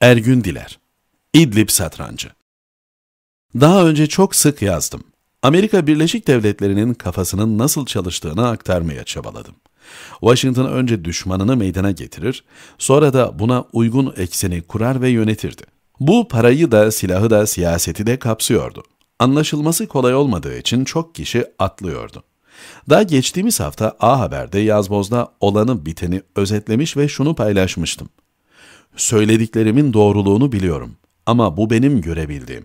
Ergün Diler İdlib Satrancı Daha önce çok sık yazdım. Amerika Birleşik Devletleri'nin kafasının nasıl çalıştığını aktarmaya çabaladım. Washington önce düşmanını meydana getirir, sonra da buna uygun ekseni kurar ve yönetirdi. Bu parayı da silahı da siyaseti de kapsıyordu. Anlaşılması kolay olmadığı için çok kişi atlıyordu. Daha geçtiğimiz hafta A Haber'de Yazboz'da olanı biteni özetlemiş ve şunu paylaşmıştım. Söylediklerimin doğruluğunu biliyorum ama bu benim görebildiğim.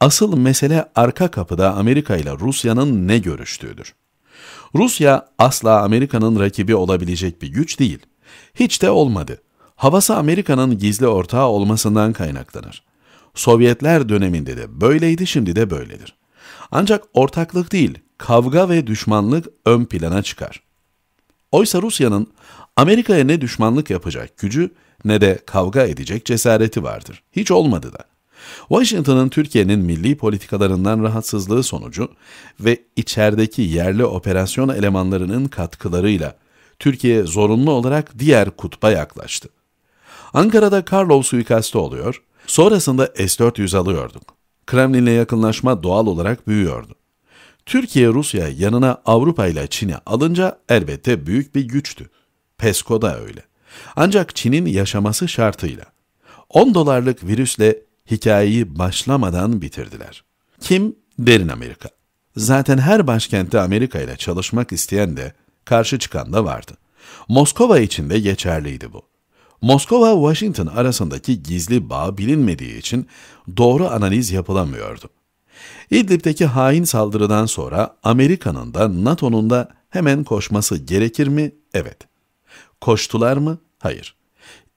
Asıl mesele arka kapıda Amerika ile Rusya'nın ne görüştüğüdür. Rusya asla Amerika'nın rakibi olabilecek bir güç değil. Hiç de olmadı. Havası Amerika'nın gizli ortağı olmasından kaynaklanır. Sovyetler döneminde de böyleydi şimdi de böyledir. Ancak ortaklık değil, kavga ve düşmanlık ön plana çıkar. Oysa Rusya'nın Amerika'ya ne düşmanlık yapacak gücü ne de kavga edecek cesareti vardır. Hiç olmadı da. Washington'ın Türkiye'nin milli politikalarından rahatsızlığı sonucu ve içerideki yerli operasyon elemanlarının katkılarıyla Türkiye zorunlu olarak diğer kutba yaklaştı. Ankara'da Karlov suikastı oluyor, sonrasında S-400 alıyorduk. Kremlin'le yakınlaşma doğal olarak büyüyordu. Türkiye Rusya yanına Avrupa ile Çin'i alınca elbette büyük bir güçtü. PESCO da öyle. Ancak Çin'in yaşaması şartıyla 10 dolarlık virüsle hikayeyi başlamadan bitirdiler. Kim? Derin Amerika. Zaten her başkentte Amerika ile çalışmak isteyen de karşı çıkan da vardı. Moskova için de geçerliydi bu. Moskova-Washington arasındaki gizli bağ bilinmediği için doğru analiz yapılamıyordu. İdlib'deki hain saldırıdan sonra Amerika'nın da NATO'nun da hemen koşması gerekir mi? Evet. Koştular mı? Hayır.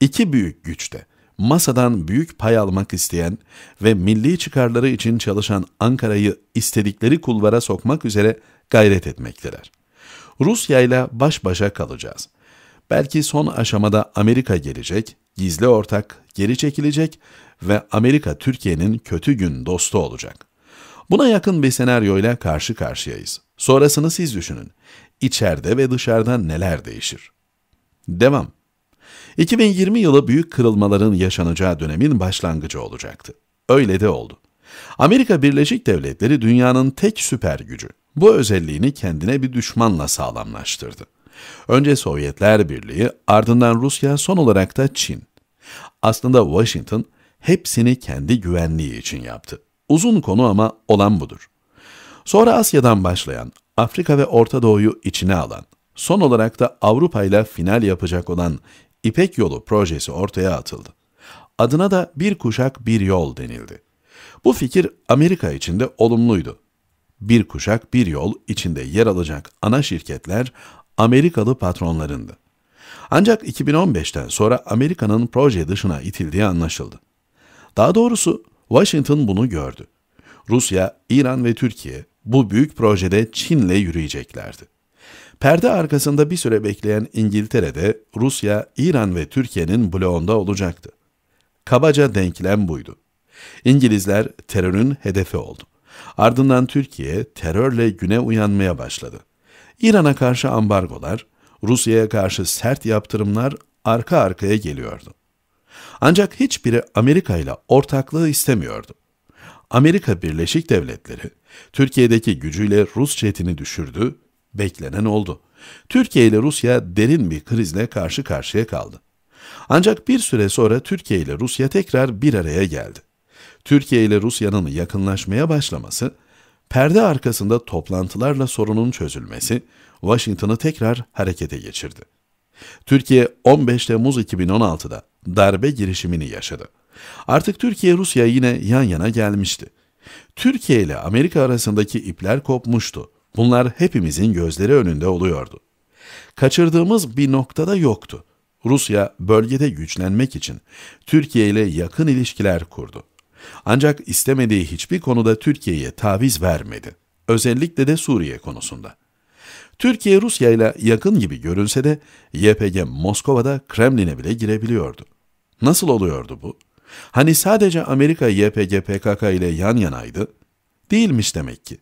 İki büyük güçte masadan büyük pay almak isteyen ve milli çıkarları için çalışan Ankara'yı istedikleri kulvara sokmak üzere gayret etmekteler. Rusya ile baş başa kalacağız. Belki son aşamada Amerika gelecek, gizli ortak geri çekilecek ve Amerika Türkiye'nin kötü gün dostu olacak. Buna yakın bir senaryoyla karşı karşıyayız. Sonrasını siz düşünün. İçeride ve dışarıda neler değişir? Devam. 2020 yılı büyük kırılmaların yaşanacağı dönemin başlangıcı olacaktı. Öyle de oldu. Amerika Birleşik Devletleri dünyanın tek süper gücü. Bu özelliğini kendine bir düşmanla sağlamlaştırdı. Önce Sovyetler Birliği, ardından Rusya, son olarak da Çin. Aslında Washington hepsini kendi güvenliği için yaptı. Uzun konu ama olan budur. Sonra Asya'dan başlayan, Afrika ve Orta Doğu'yu içine alan, Son olarak da Avrupa ile final yapacak olan İpek Yolu projesi ortaya atıldı. Adına da bir kuşak bir yol denildi. Bu fikir Amerika içinde de olumluydu. Bir kuşak bir yol içinde yer alacak ana şirketler Amerikalı patronlarındı. Ancak 2015'ten sonra Amerika'nın proje dışına itildiği anlaşıldı. Daha doğrusu Washington bunu gördü. Rusya, İran ve Türkiye bu büyük projede Çin'le yürüyeceklerdi. Perde arkasında bir süre bekleyen İngiltere'de Rusya, İran ve Türkiye'nin bloğunda olacaktı. Kabaca denklem buydu. İngilizler terörün hedefi oldu. Ardından Türkiye terörle güne uyanmaya başladı. İran'a karşı ambargolar, Rusya'ya karşı sert yaptırımlar arka arkaya geliyordu. Ancak hiçbiri Amerika ile ortaklığı istemiyordu. Amerika Birleşik Devletleri, Türkiye'deki gücüyle Rus çetini düşürdü Beklenen oldu. Türkiye ile Rusya derin bir krizle karşı karşıya kaldı. Ancak bir süre sonra Türkiye ile Rusya tekrar bir araya geldi. Türkiye ile Rusya'nın yakınlaşmaya başlaması, perde arkasında toplantılarla sorunun çözülmesi Washington'ı tekrar harekete geçirdi. Türkiye 15 Temmuz 2016'da darbe girişimini yaşadı. Artık Türkiye Rusya yine yan yana gelmişti. Türkiye ile Amerika arasındaki ipler kopmuştu. Bunlar hepimizin gözleri önünde oluyordu. Kaçırdığımız bir noktada yoktu. Rusya bölgede güçlenmek için Türkiye ile yakın ilişkiler kurdu. Ancak istemediği hiçbir konuda Türkiye'ye taviz vermedi. Özellikle de Suriye konusunda. Türkiye Rusya ile yakın gibi görünse de YPG Moskova'da Kremlin'e bile girebiliyordu. Nasıl oluyordu bu? Hani sadece Amerika YPG PKK ile yan yanaydı? Değilmiş demek ki.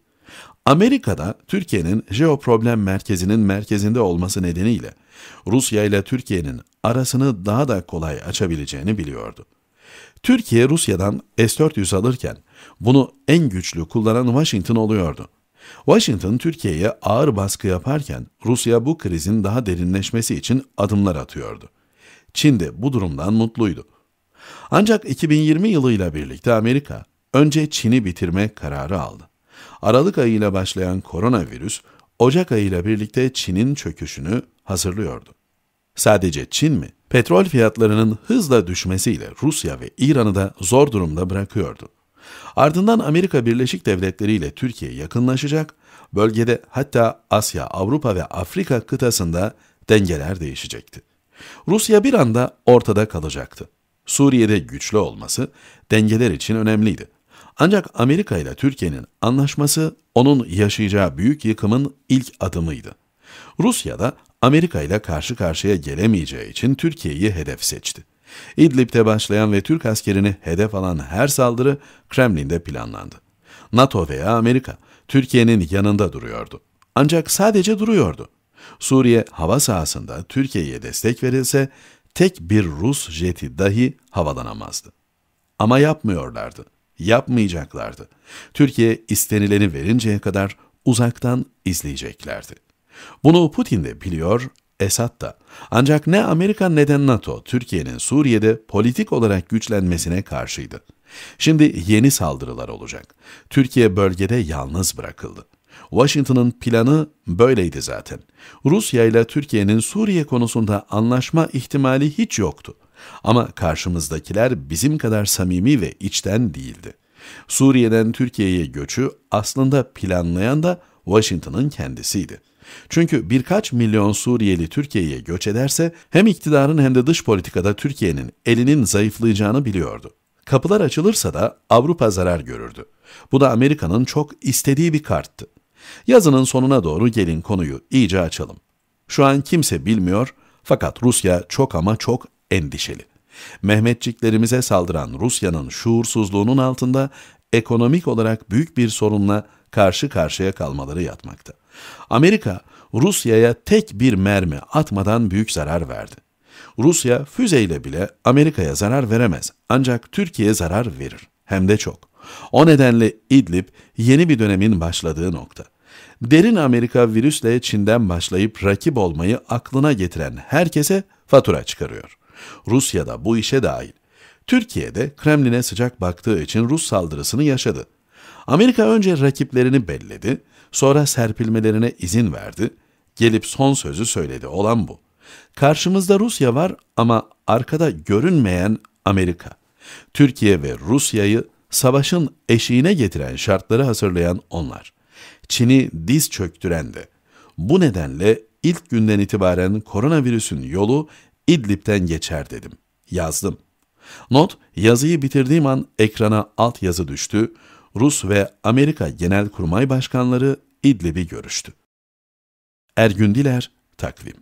Amerika'da Türkiye'nin jeoproblem merkezinin merkezinde olması nedeniyle Rusya ile Türkiye'nin arasını daha da kolay açabileceğini biliyordu. Türkiye Rusya'dan S-400 alırken bunu en güçlü kullanan Washington oluyordu. Washington Türkiye'ye ağır baskı yaparken Rusya bu krizin daha derinleşmesi için adımlar atıyordu. Çin de bu durumdan mutluydu. Ancak 2020 yılıyla birlikte Amerika önce Çin'i bitirme kararı aldı. Aralık ayıyla başlayan koronavirüs, Ocak ayıyla birlikte Çin'in çöküşünü hazırlıyordu. Sadece Çin mi? Petrol fiyatlarının hızla düşmesiyle Rusya ve İran'ı da zor durumda bırakıyordu. Ardından Amerika Birleşik Devletleri ile Türkiye yakınlaşacak, bölgede hatta Asya, Avrupa ve Afrika kıtasında dengeler değişecekti. Rusya bir anda ortada kalacaktı. Suriye'de güçlü olması dengeler için önemliydi. Ancak Amerika ile Türkiye'nin anlaşması onun yaşayacağı büyük yıkımın ilk adımıydı. Rusya da Amerika ile karşı karşıya gelemeyeceği için Türkiye'yi hedef seçti. İdlib'te başlayan ve Türk askerini hedef alan her saldırı Kremlin'de planlandı. NATO veya Amerika Türkiye'nin yanında duruyordu. Ancak sadece duruyordu. Suriye hava sahasında Türkiye'ye destek verilse tek bir Rus jeti dahi havalanamazdı. Ama yapmıyorlardı yapmayacaklardı. Türkiye istenileni verinceye kadar uzaktan izleyeceklerdi. Bunu Putin de biliyor, Esad da. Ancak ne Amerika ne de NATO Türkiye'nin Suriye'de politik olarak güçlenmesine karşıydı. Şimdi yeni saldırılar olacak. Türkiye bölgede yalnız bırakıldı. Washington'ın planı böyleydi zaten. Rusya ile Türkiye'nin Suriye konusunda anlaşma ihtimali hiç yoktu. Ama karşımızdakiler bizim kadar samimi ve içten değildi. Suriye'den Türkiye'ye göçü aslında planlayan da Washington'ın kendisiydi. Çünkü birkaç milyon Suriyeli Türkiye'ye göç ederse hem iktidarın hem de dış politikada Türkiye'nin elinin zayıflayacağını biliyordu. Kapılar açılırsa da Avrupa zarar görürdü. Bu da Amerika'nın çok istediği bir karttı. Yazının sonuna doğru gelin konuyu iyice açalım. Şu an kimse bilmiyor fakat Rusya çok ama çok endişeli. Mehmetçiklerimize saldıran Rusya'nın şuursuzluğunun altında ekonomik olarak büyük bir sorunla karşı karşıya kalmaları yatmakta. Amerika, Rusya'ya tek bir mermi atmadan büyük zarar verdi. Rusya füzeyle bile Amerika'ya zarar veremez ancak Türkiye'ye zarar verir hem de çok. O nedenle İdlib yeni bir dönemin başladığı nokta. Derin Amerika virüsle Çin'den başlayıp rakip olmayı aklına getiren herkese fatura çıkarıyor. Rusya da bu işe dahil. Türkiye'de Kremlin'e sıcak baktığı için Rus saldırısını yaşadı. Amerika önce rakiplerini belledi, sonra serpilmelerine izin verdi, gelip son sözü söyledi. Olan bu. Karşımızda Rusya var ama arkada görünmeyen Amerika. Türkiye ve Rusya'yı savaşın eşiğine getiren şartları hazırlayan onlar. Çin'i diz çöktüren de. Bu nedenle ilk günden itibaren koronavirüsün yolu İdlib'ten geçer dedim. Yazdım. Not, yazıyı bitirdiğim an ekrana alt yazı düştü. Rus ve Amerika Genelkurmay Başkanları İdlib'i görüştü. Ergün Diler, Takvim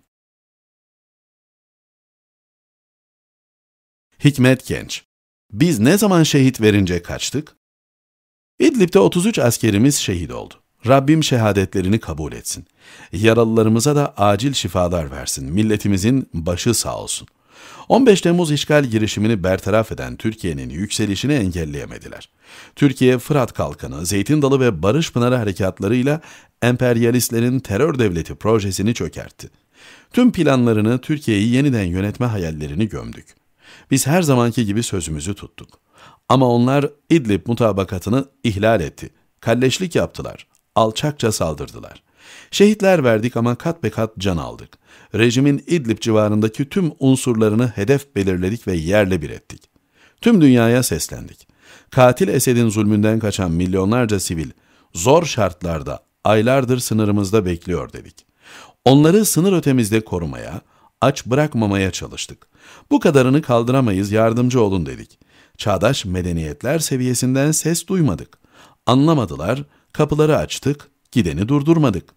Hikmet Genç Biz ne zaman şehit verince kaçtık? İdlib'de 33 askerimiz şehit oldu. Rabbim şehadetlerini kabul etsin. Yaralılarımıza da acil şifalar versin. Milletimizin başı sağ olsun. 15 Temmuz işgal girişimini bertaraf eden Türkiye'nin yükselişini engelleyemediler. Türkiye, Fırat Kalkanı, Zeytin Dalı ve Barış Pınarı harekatlarıyla emperyalistlerin terör devleti projesini çökertti. Tüm planlarını, Türkiye'yi yeniden yönetme hayallerini gömdük. Biz her zamanki gibi sözümüzü tuttuk. Ama onlar İdlib mutabakatını ihlal etti. Kalleşlik yaptılar alçakça saldırdılar. Şehitler verdik ama kat be kat can aldık. Rejimin İdlib civarındaki tüm unsurlarını hedef belirledik ve yerle bir ettik. Tüm dünyaya seslendik. Katil Esed'in zulmünden kaçan milyonlarca sivil, zor şartlarda aylardır sınırımızda bekliyor dedik. Onları sınır ötemizde korumaya, aç bırakmamaya çalıştık. Bu kadarını kaldıramayız yardımcı olun dedik. Çağdaş medeniyetler seviyesinden ses duymadık. Anlamadılar, Kapıları açtık, gideni durdurmadık.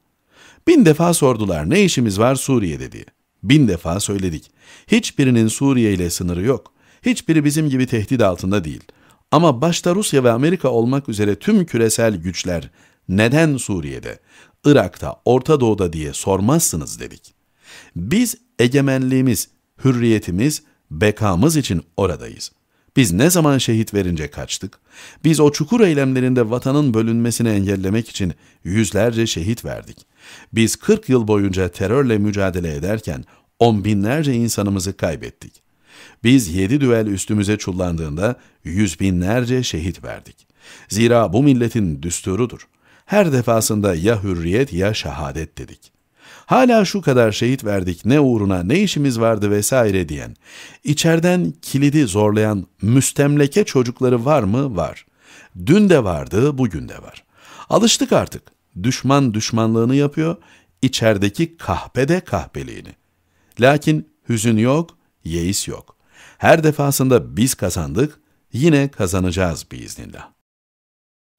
Bin defa sordular ne işimiz var Suriye'de diye. Bin defa söyledik. Hiçbirinin Suriye ile sınırı yok. Hiçbiri bizim gibi tehdit altında değil. Ama başta Rusya ve Amerika olmak üzere tüm küresel güçler neden Suriye'de, Irak'ta, Orta Doğu'da diye sormazsınız dedik. Biz egemenliğimiz, hürriyetimiz, bekamız için oradayız.'' Biz ne zaman şehit verince kaçtık? Biz o çukur eylemlerinde vatanın bölünmesini engellemek için yüzlerce şehit verdik. Biz 40 yıl boyunca terörle mücadele ederken on binlerce insanımızı kaybettik. Biz yedi düel üstümüze çullandığında yüz binlerce şehit verdik. Zira bu milletin düsturudur. Her defasında ya hürriyet ya şehadet dedik. Hala şu kadar şehit verdik ne uğruna ne işimiz vardı vesaire diyen, içerden kilidi zorlayan müstemleke çocukları var mı? Var. Dün de vardı, bugün de var. Alıştık artık. Düşman düşmanlığını yapıyor, içerideki kahpede kahpeliğini. Lakin hüzün yok, yeis yok. Her defasında biz kazandık, yine kazanacağız biiznillah.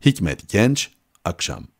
Hikmet Genç, Akşam